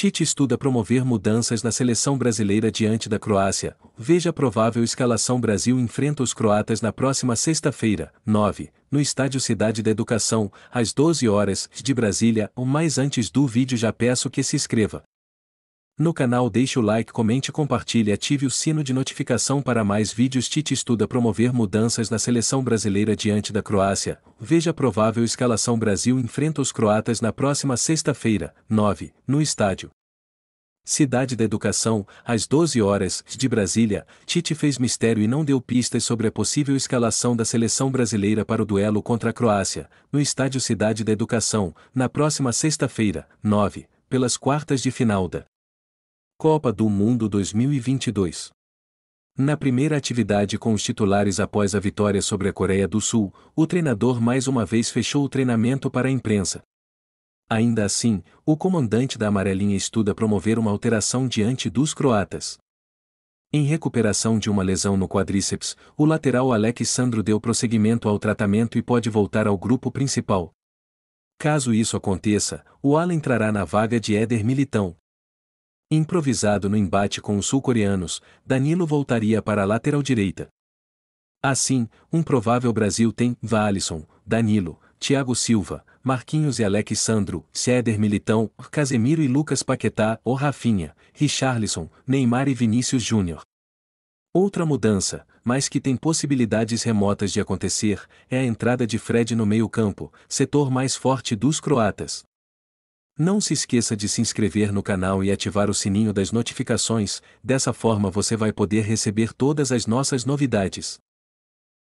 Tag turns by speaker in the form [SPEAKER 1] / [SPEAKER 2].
[SPEAKER 1] Tite estuda promover mudanças na seleção brasileira diante da Croácia. Veja a provável escalação Brasil enfrenta os croatas na próxima sexta-feira, 9, no estádio Cidade da Educação, às 12 horas, de Brasília, ou mais antes do vídeo já peço que se inscreva. No canal deixe o like, comente, compartilhe e ative o sino de notificação para mais vídeos. Tite estuda promover mudanças na seleção brasileira diante da Croácia. Veja a provável escalação Brasil enfrenta os croatas na próxima sexta-feira, 9, no estádio. Cidade da Educação, às 12 horas, de Brasília, Tite fez mistério e não deu pistas sobre a possível escalação da seleção brasileira para o duelo contra a Croácia, no estádio Cidade da Educação, na próxima sexta-feira, 9, pelas quartas de final da Copa do Mundo 2022. Na primeira atividade com os titulares após a vitória sobre a Coreia do Sul, o treinador mais uma vez fechou o treinamento para a imprensa. Ainda assim, o comandante da amarelinha estuda promover uma alteração diante dos croatas. Em recuperação de uma lesão no quadríceps, o lateral Alex Sandro deu prosseguimento ao tratamento e pode voltar ao grupo principal. Caso isso aconteça, o Ala entrará na vaga de Éder Militão, Improvisado no embate com os sul-coreanos, Danilo voltaria para a lateral direita. Assim, um provável Brasil tem Valisson, Danilo, Thiago Silva, Marquinhos e Alexandro, Céder Militão, Casemiro e Lucas Paquetá ou Rafinha, Richarlison, Neymar e Vinícius Júnior. Outra mudança, mas que tem possibilidades remotas de acontecer, é a entrada de Fred no meio-campo, setor mais forte dos croatas. Não se esqueça de se inscrever no canal e ativar o sininho das notificações, dessa forma você vai poder receber todas as nossas novidades.